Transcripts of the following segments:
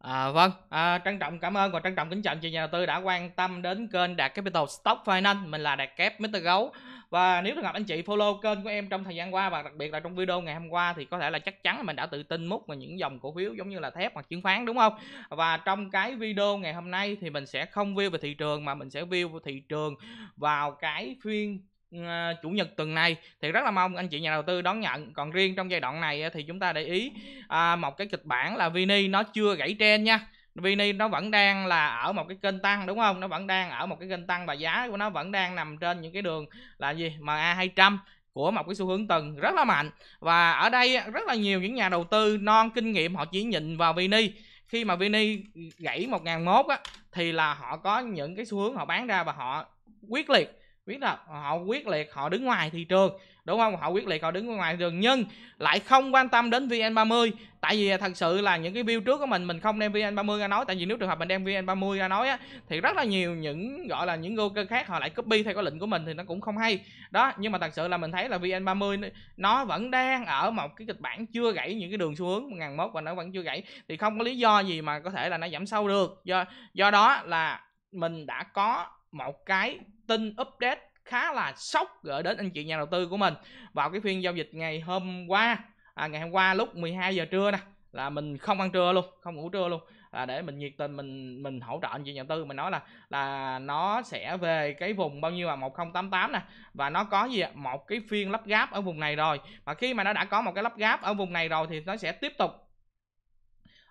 À, vâng, à, trân trọng cảm ơn và trân trọng kính chào chị nhà đầu tư đã quan tâm đến kênh Đạt Capital Stock Finance. Mình là Đạt Kép Mr. Gấu. Và nếu trường gặp anh chị follow kênh của em trong thời gian qua và đặc biệt là trong video ngày hôm qua thì có thể là chắc chắn là mình đã tự tin múc vào những dòng cổ phiếu giống như là thép hoặc chứng khoán đúng không? Và trong cái video ngày hôm nay thì mình sẽ không view về thị trường mà mình sẽ view về thị trường vào cái phiên Ờ, chủ nhật tuần này thì rất là mong anh chị nhà đầu tư đón nhận còn riêng trong giai đoạn này thì chúng ta để ý à, một cái kịch bản là vini nó chưa gãy trên nha vini nó vẫn đang là ở một cái kênh tăng đúng không nó vẫn đang ở một cái kênh tăng và giá của nó vẫn đang nằm trên những cái đường là gì ma 200 của một cái xu hướng tuần rất là mạnh và ở đây rất là nhiều những nhà đầu tư non kinh nghiệm họ chỉ nhìn vào vini khi mà vini gãy 1001 á thì là họ có những cái xu hướng họ bán ra và họ quyết liệt quyết là họ quyết liệt họ đứng ngoài thị trường đúng không họ quyết liệt họ đứng ngoài thị trường nhưng lại không quan tâm đến vn30 tại vì thật sự là những cái view trước của mình mình không đem vn30 ra nói tại vì nếu trường hợp mình đem vn30 ra nói á, thì rất là nhiều những gọi là những broker khác họ lại copy theo cái lệnh của mình thì nó cũng không hay đó nhưng mà thật sự là mình thấy là vn30 nó vẫn đang ở một cái kịch bản chưa gãy những cái đường xu hướng ngàn mốt và nó vẫn chưa gãy thì không có lý do gì mà có thể là nó giảm sâu được do do đó là mình đã có một cái tin update khá là sốc gửi đến anh chị nhà đầu tư của mình vào cái phiên giao dịch ngày hôm qua à, ngày hôm qua lúc 12 giờ trưa nè là mình không ăn trưa luôn không ngủ trưa luôn là để mình nhiệt tình mình mình hỗ trợ anh chị nhà tư mình nói là là nó sẽ về cái vùng bao nhiêu là 1088 nè và nó có gì một cái phiên lắp gáp ở vùng này rồi và khi mà nó đã có một cái lắp gáp ở vùng này rồi thì nó sẽ tiếp tục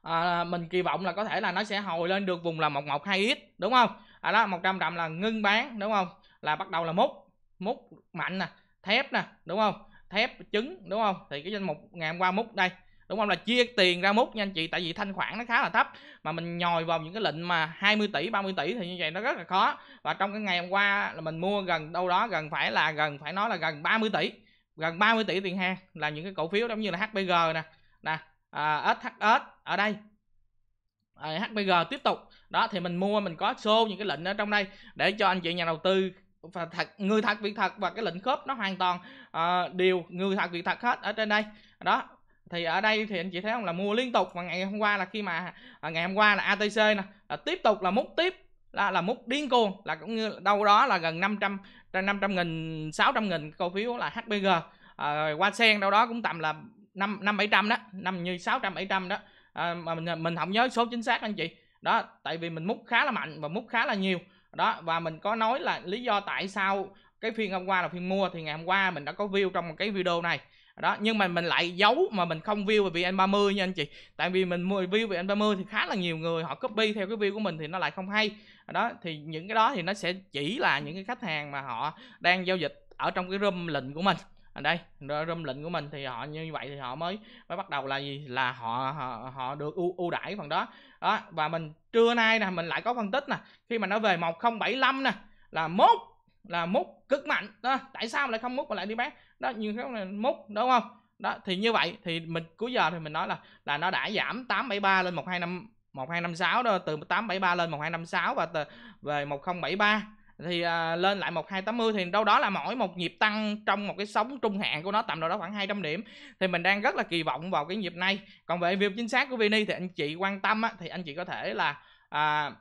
à, mình kỳ vọng là có thể là nó sẽ hồi lên được vùng là 112 x đúng không à đó 100 đậm là ngưng bán đúng không là bắt đầu là múc múc mạnh nè thép nè đúng không thép trứng đúng không thì cái danh mục ngày hôm qua múc đây đúng không là chia tiền ra mút nha anh chị tại vì thanh khoản nó khá là thấp mà mình nhồi vào những cái lệnh mà 20 tỷ 30 tỷ thì như vậy nó rất là khó và trong cái ngày hôm qua là mình mua gần đâu đó gần phải là gần phải nói là gần 30 tỷ gần 30 tỷ tiền hàng là những cái cổ phiếu giống như là HPG nè nè à, SHS ở đây à, ờ, HPG tiếp tục đó thì mình mua mình có xô những cái lệnh ở trong đây để cho anh chị nhà đầu tư và thật người thật việc thật và cái lệnh khớp nó hoàn toàn uh, đều người thật việc thật hết ở trên đây đó thì ở đây thì anh chị thấy không là mua liên tục và ngày hôm qua là khi mà à, ngày hôm qua là ATC nè là tiếp tục là múc tiếp là là múc điên cuồng là cũng như đâu đó là gần 500 trên 500 nghìn 600 nghìn cổ phiếu là HPG à, qua sen đâu đó cũng tầm là năm năm bảy trăm đó năm như 600 700 đó à, mà mình mình không nhớ số chính xác anh chị đó tại vì mình múc khá là mạnh và múc khá là nhiều đó và mình có nói là lý do tại sao cái phiên hôm qua là phiên mua thì ngày hôm qua mình đã có view trong một cái video này đó nhưng mà mình lại giấu mà mình không view về vn 30 nha anh chị tại vì mình mua view vn 30 thì khá là nhiều người họ copy theo cái view của mình thì nó lại không hay đó thì những cái đó thì nó sẽ chỉ là những cái khách hàng mà họ đang giao dịch ở trong cái room lệnh của mình À, đây râm lệnh của mình thì họ như vậy thì họ mới mới bắt đầu là gì là họ họ, họ được ưu, ưu đãi phần đó đó và mình trưa nay nè mình lại có phân tích nè khi mà nó về 1075 nè là mốt là mút cực mạnh đó tại sao lại không mút mà lại đi bán đó như thế là mút đúng không đó thì như vậy thì mình cuối giờ thì mình nói là là nó đã giảm 873 lên 125 1256 đó từ 873 lên 1256 và từ, về 1073 thì à, lên lại 1280 thì đâu đó là mỗi một nhịp tăng trong một cái sóng trung hạn của nó tầm đâu đó khoảng 200 điểm thì mình đang rất là kỳ vọng vào cái nhịp này còn về việc chính xác của Vini thì anh chị quan tâm á, thì anh chị có thể là à,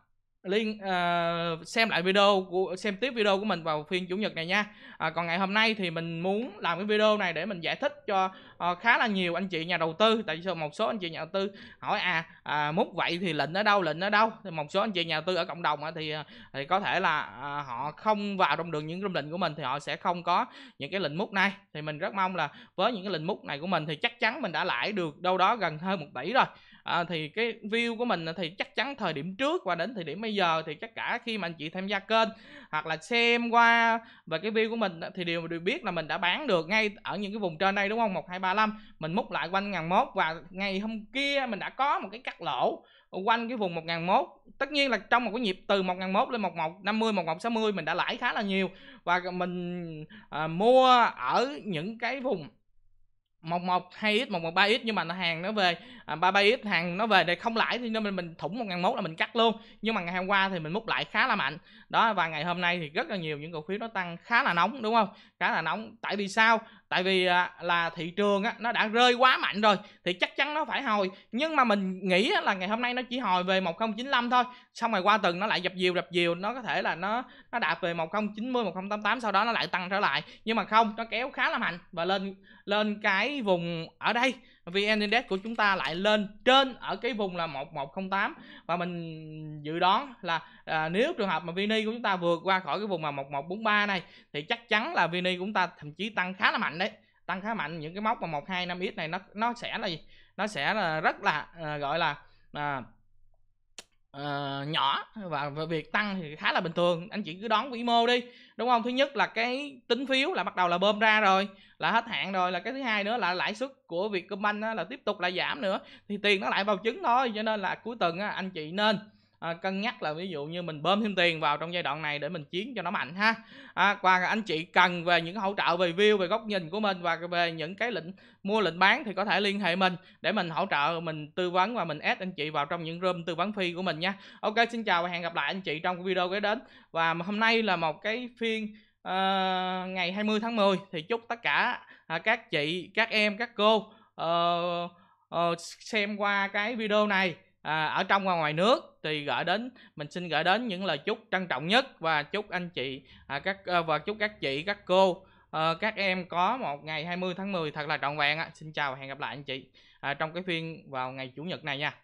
link uh, xem lại video của xem tiếp video của mình vào phiên chủ nhật này nha à, còn ngày hôm nay thì mình muốn làm cái video này để mình giải thích cho uh, khá là nhiều anh chị nhà đầu tư tại vì một số anh chị nhà đầu tư hỏi à, à múc vậy thì lệnh ở đâu lệnh ở đâu thì một số anh chị nhà đầu tư ở cộng đồng thì ờ, thì có thể là à, họ không vào trong đường những cái lệnh của mình thì họ sẽ không có những cái lệnh múc này thì mình rất mong là với những cái lệnh múc này của mình thì chắc chắn mình đã lãi được đâu đó gần hơn một tỷ rồi à, thì cái view của mình thì chắc chắn thời điểm trước và đến thời điểm bây giờ thì tất cả khi mà anh chị tham gia kênh hoặc là xem qua và cái view của mình thì đều đều biết là mình đã bán được ngay ở những cái vùng trên đây đúng không một hai ba năm mình múc lại quanh ngàn mốt và ngày hôm kia mình đã có một cái cắt lỗ quanh cái vùng 1001 tất nhiên là trong một cái nhịp từ 1001 lên 1150 1160 mình đã lãi khá là nhiều và mình à, mua ở những cái vùng một một hai x một một ba x nhưng mà nó hàng nó về à, ba ba x hàng nó về để không lãi thì nên mình, mình thủng một ngàn mốt là mình cắt luôn nhưng mà ngày hôm qua thì mình múc lại khá là mạnh đó và ngày hôm nay thì rất là nhiều những cổ phiếu nó tăng khá là nóng đúng không khá là nóng tại vì sao tại vì à, là thị trường á, nó đã rơi quá mạnh rồi thì chắc chắn nó phải hồi nhưng mà mình nghĩ là ngày hôm nay nó chỉ hồi về 1095 thôi xong rồi qua tuần nó lại dập dìu dập dìu nó có thể là nó nó đạt về 1090 1088 sau đó nó lại tăng trở lại nhưng mà không nó kéo khá là mạnh và lên lên cái vùng ở đây VN Index của chúng ta lại lên trên ở cái vùng là 1108 và mình dự đoán là à, nếu trường hợp mà VN của chúng ta vượt qua khỏi cái vùng mà 1143 này thì chắc chắn là VN của chúng ta thậm chí tăng khá là mạnh đấy tăng khá mạnh những cái mốc mà 125 x này nó nó sẽ là gì? nó sẽ là rất là à, gọi là à, Ờ, nhỏ và việc tăng thì khá là bình thường anh chị cứ đón vĩ mô đi đúng không thứ nhất là cái tính phiếu là bắt đầu là bơm ra rồi là hết hạn rồi là cái thứ hai nữa là lãi suất của Vietcombank là tiếp tục là giảm nữa thì tiền nó lại vào trứng thôi cho nên là cuối tuần á, anh chị nên à, cân nhắc là ví dụ như mình bơm thêm tiền vào trong giai đoạn này để mình chiến cho nó mạnh ha à, và anh chị cần về những hỗ trợ về view về góc nhìn của mình và về những cái lệnh mua lệnh bán thì có thể liên hệ mình để mình hỗ trợ mình tư vấn và mình add anh chị vào trong những room tư vấn phi của mình nha ok xin chào và hẹn gặp lại anh chị trong video kế đến và hôm nay là một cái phiên uh, ngày 20 tháng 10 thì chúc tất cả uh, các chị các em các cô uh, uh, xem qua cái video này à, ở trong và ngoài nước thì gửi đến mình xin gửi đến những lời chúc trân trọng nhất và chúc anh chị à, các ờ, và chúc các chị các cô à, các em có một ngày 20 tháng 10 thật là trọn vẹn á xin chào và hẹn gặp lại anh chị à, trong cái phiên vào ngày chủ nhật này nha